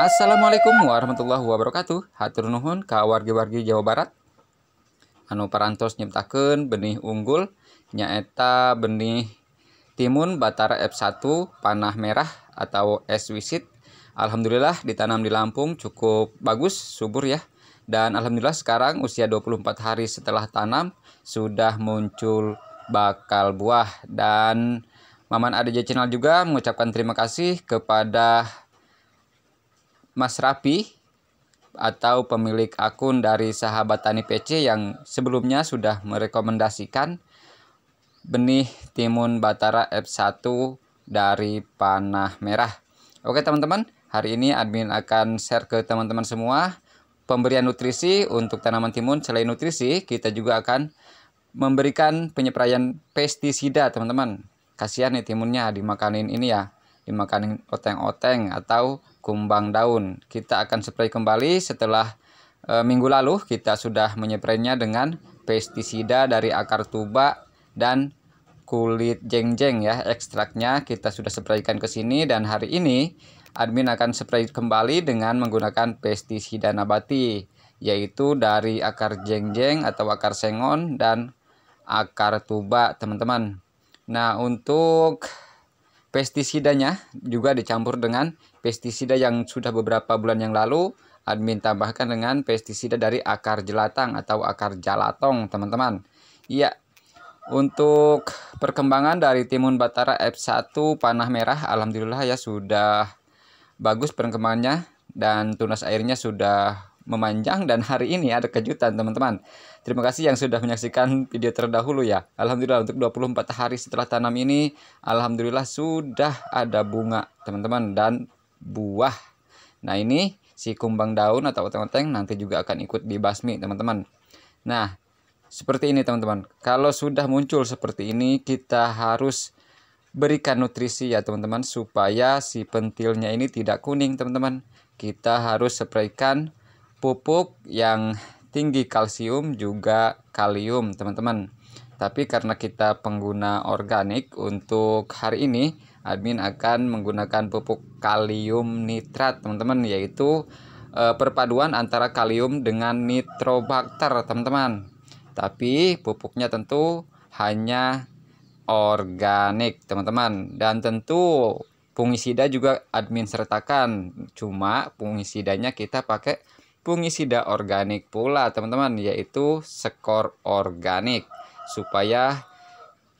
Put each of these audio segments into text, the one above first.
Assalamualaikum warahmatullahi wabarakatuh Hatur Nuhun ka wargi-wargi Jawa Barat Anu parantos nyiptakan benih unggul Nyaeta benih timun batara F1 panah merah atau es wisit Alhamdulillah ditanam di Lampung cukup bagus subur ya Dan Alhamdulillah sekarang usia 24 hari setelah tanam Sudah muncul bakal buah Dan Maman Adeja Channel juga mengucapkan terima kasih kepada Mas Rapi atau pemilik akun dari sahabat tani PC yang sebelumnya sudah merekomendasikan benih timun batara F1 dari panah merah. Oke teman-teman, hari ini admin akan share ke teman-teman semua pemberian nutrisi untuk tanaman timun. Selain nutrisi, kita juga akan memberikan penyeprayan pestisida teman-teman. Kasihan nih timunnya dimakanin ini ya, dimakanin oteng-oteng atau kumbang daun. Kita akan spray kembali setelah e, minggu lalu kita sudah menyeprainya dengan pestisida dari akar tuba dan kulit jeng jeng ya ekstraknya kita sudah spraykan ke sini dan hari ini admin akan spray kembali dengan menggunakan pestisida nabati yaitu dari akar jeng jeng atau akar sengon dan akar tuba teman-teman. Nah untuk Pestisidanya juga dicampur dengan pestisida yang sudah beberapa bulan yang lalu admin tambahkan dengan pestisida dari akar jelatang atau akar jalatong teman-teman iya untuk perkembangan dari timun batara F1 panah merah alhamdulillah ya sudah bagus perkembangannya dan tunas airnya sudah memanjang dan hari ini ada kejutan teman-teman. Terima kasih yang sudah menyaksikan video terdahulu ya. Alhamdulillah untuk 24 hari setelah tanam ini alhamdulillah sudah ada bunga teman-teman dan buah. Nah, ini si kumbang daun atau oteng-oteng nanti juga akan ikut dibasmi teman-teman. Nah, seperti ini teman-teman. Kalau sudah muncul seperti ini kita harus berikan nutrisi ya teman-teman supaya si pentilnya ini tidak kuning teman-teman. Kita harus spraykan pupuk yang tinggi kalsium juga kalium teman-teman tapi karena kita pengguna organik untuk hari ini admin akan menggunakan pupuk kalium nitrat teman-teman yaitu e, perpaduan antara kalium dengan nitrobakter teman-teman tapi pupuknya tentu hanya organik teman-teman dan tentu fungisida juga admin sertakan cuma fungisidanya kita pakai fungisida organik pula teman-teman yaitu skor organik supaya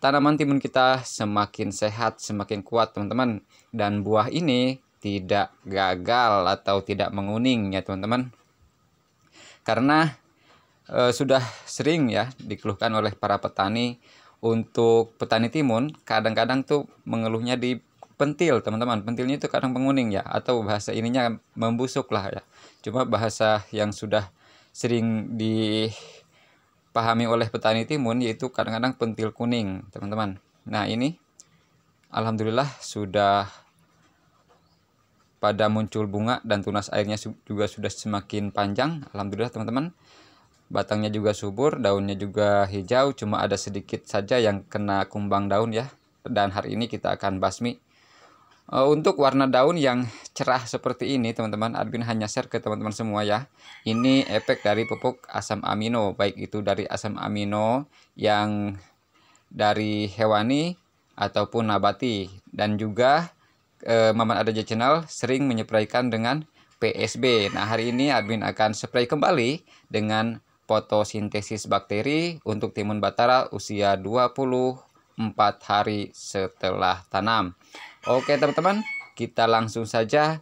tanaman timun kita semakin sehat semakin kuat teman-teman dan buah ini tidak gagal atau tidak menguning ya teman-teman karena e, sudah sering ya dikeluhkan oleh para petani untuk petani timun kadang-kadang tuh mengeluhnya di pentil teman-teman pentilnya itu kadang menguning ya atau bahasa ininya membusuk lah ya cuma bahasa yang sudah sering dipahami oleh petani timun yaitu kadang-kadang pentil kuning teman-teman nah ini alhamdulillah sudah pada muncul bunga dan tunas airnya juga sudah semakin panjang alhamdulillah teman-teman batangnya juga subur daunnya juga hijau cuma ada sedikit saja yang kena kumbang daun ya dan hari ini kita akan basmi Eh, untuk warna daun yang cerah seperti ini teman-teman admin hanya share ke teman-teman semua ya ini efek dari pupuk asam amino baik itu dari asam amino yang dari hewani ataupun nabati dan juga eh, Maman Adaja Channel sering menyepraikan dengan PSB nah hari ini admin akan spray kembali dengan fotosintesis bakteri untuk timun batara usia 24 hari setelah tanam Oke teman-teman, kita langsung saja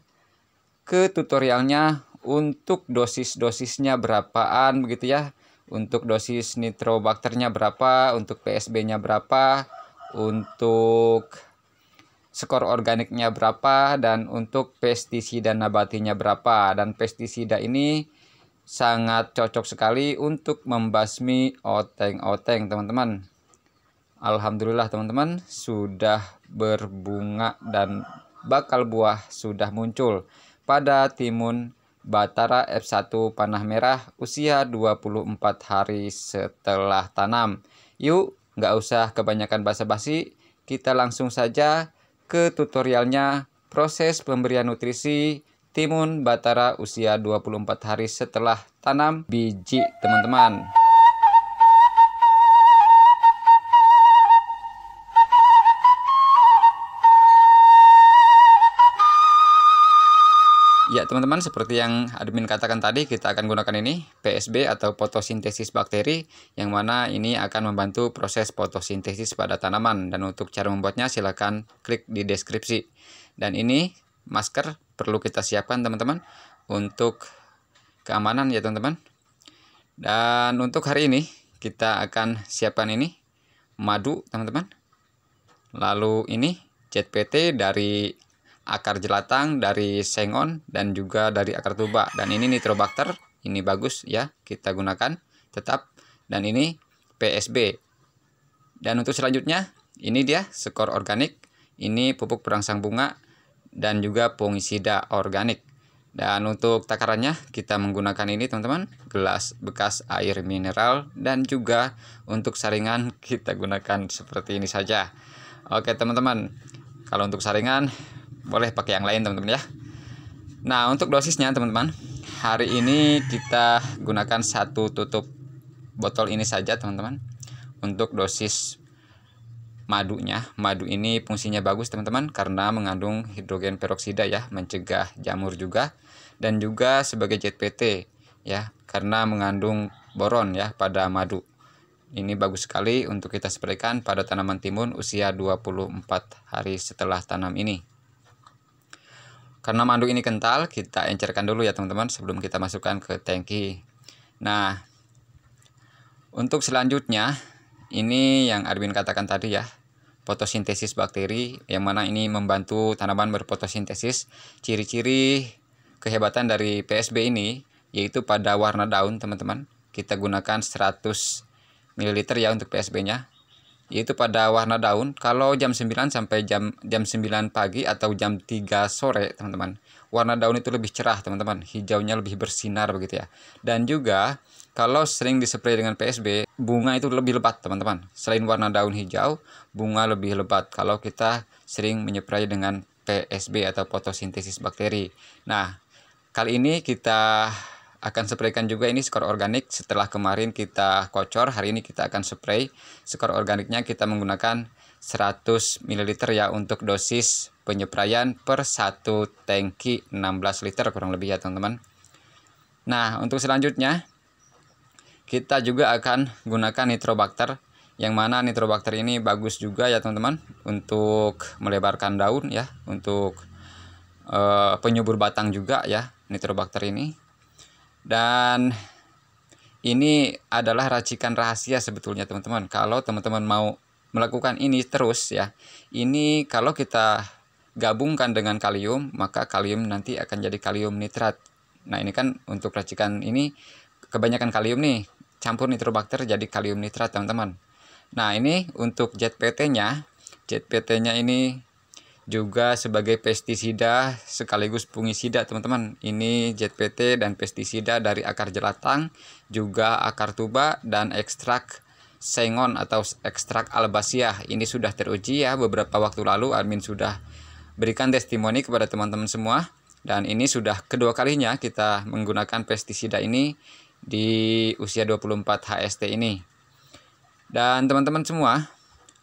ke tutorialnya untuk dosis-dosisnya berapaan begitu ya. Untuk dosis nitrobakternya berapa, untuk PSB-nya berapa, untuk skor organiknya berapa dan untuk pestisida nabatinya berapa. Dan pestisida ini sangat cocok sekali untuk membasmi oteng-oteng teman-teman. Alhamdulillah teman-teman sudah berbunga dan bakal buah sudah muncul pada timun Batara F1 panah merah usia 24 hari setelah tanam. Yuk, nggak usah kebanyakan basa-basi, kita langsung saja ke tutorialnya proses pemberian nutrisi timun Batara usia 24 hari setelah tanam biji teman-teman. teman-teman, seperti yang admin katakan tadi, kita akan gunakan ini PSB atau fotosintesis bakteri yang mana ini akan membantu proses fotosintesis pada tanaman dan untuk cara membuatnya silahkan klik di deskripsi. Dan ini masker perlu kita siapkan teman-teman untuk keamanan ya teman-teman. Dan untuk hari ini kita akan siapkan ini madu teman-teman. Lalu ini ZPT dari akar jelatang dari sengon dan juga dari akar tuba dan ini nitrobakter ini bagus ya kita gunakan tetap dan ini PSB dan untuk selanjutnya ini dia skor organik ini pupuk perangsang bunga dan juga fungisida organik dan untuk takarannya kita menggunakan ini teman-teman gelas bekas air mineral dan juga untuk saringan kita gunakan seperti ini saja oke teman-teman kalau untuk saringan boleh pakai yang lain teman-teman ya nah untuk dosisnya teman-teman hari ini kita gunakan satu tutup botol ini saja teman-teman untuk dosis madunya madu ini fungsinya bagus teman-teman karena mengandung hidrogen peroksida ya mencegah jamur juga dan juga sebagai JPT ya karena mengandung boron ya pada madu ini bagus sekali untuk kita spraykan pada tanaman timun usia 24 hari setelah tanam ini karena mandu ini kental, kita encerkan dulu ya teman-teman sebelum kita masukkan ke tangki. Nah, untuk selanjutnya, ini yang Arwin katakan tadi ya, fotosintesis bakteri yang mana ini membantu tanaman berfotosintesis. Ciri-ciri kehebatan dari PSB ini yaitu pada warna daun, teman-teman. Kita gunakan 100 ml ya untuk PSB-nya yaitu pada warna daun kalau jam 9 sampai jam jam 9 pagi atau jam 3 sore teman-teman warna daun itu lebih cerah teman-teman hijaunya lebih bersinar begitu ya dan juga kalau sering dispray dengan PSB bunga itu lebih lebat teman-teman selain warna daun hijau bunga lebih lebat kalau kita sering menyepray dengan PSB atau fotosintesis bakteri nah kali ini kita akan spraykan juga ini skor organik setelah kemarin kita kocor hari ini kita akan spray skor organiknya kita menggunakan 100 ml ya untuk dosis penyeprayan per satu tangki 16 liter kurang lebih ya teman-teman nah untuk selanjutnya kita juga akan gunakan nitrobakter yang mana nitrobakter ini bagus juga ya teman-teman untuk melebarkan daun ya untuk e, penyubur batang juga ya nitrobakter ini dan ini adalah racikan rahasia sebetulnya teman-teman. Kalau teman-teman mau melakukan ini terus ya. Ini kalau kita gabungkan dengan kalium, maka kalium nanti akan jadi kalium nitrat. Nah, ini kan untuk racikan ini kebanyakan kalium nih, campur nitrobakter jadi kalium nitrat, teman-teman. Nah, ini untuk ZPT-nya. ZPT-nya ini juga sebagai pestisida sekaligus fungisida teman-teman ini JPT dan pestisida dari akar jelatang juga akar tuba dan ekstrak sengon atau ekstrak albasia ini sudah teruji ya beberapa waktu lalu admin sudah berikan testimoni kepada teman-teman semua dan ini sudah kedua kalinya kita menggunakan pestisida ini di usia 24 HST ini dan teman-teman semua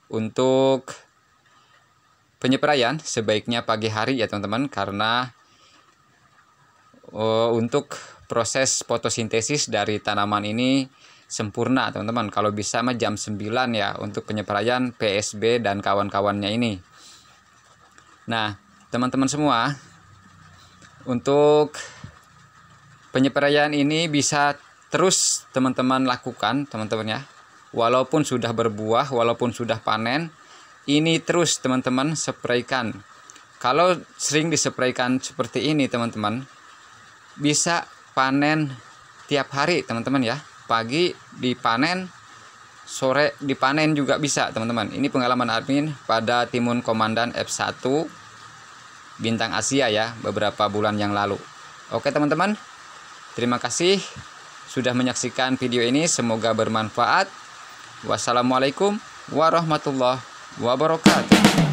untuk penyeprayan sebaiknya pagi hari ya teman-teman karena uh, untuk proses fotosintesis dari tanaman ini sempurna teman-teman. Kalau bisa mah jam 9 ya untuk penyeprayan PSB dan kawan-kawannya ini. Nah, teman-teman semua, untuk penyeprayan ini bisa terus teman-teman lakukan, teman-teman ya. Walaupun sudah berbuah, walaupun sudah panen, ini terus teman-teman spraykan kalau sering disepraikan seperti ini teman-teman bisa panen tiap hari teman-teman ya pagi dipanen sore dipanen juga bisa teman-teman ini pengalaman admin pada timun komandan F1 bintang Asia ya beberapa bulan yang lalu oke teman-teman terima kasih sudah menyaksikan video ini semoga bermanfaat wassalamualaikum warahmatullahi Boa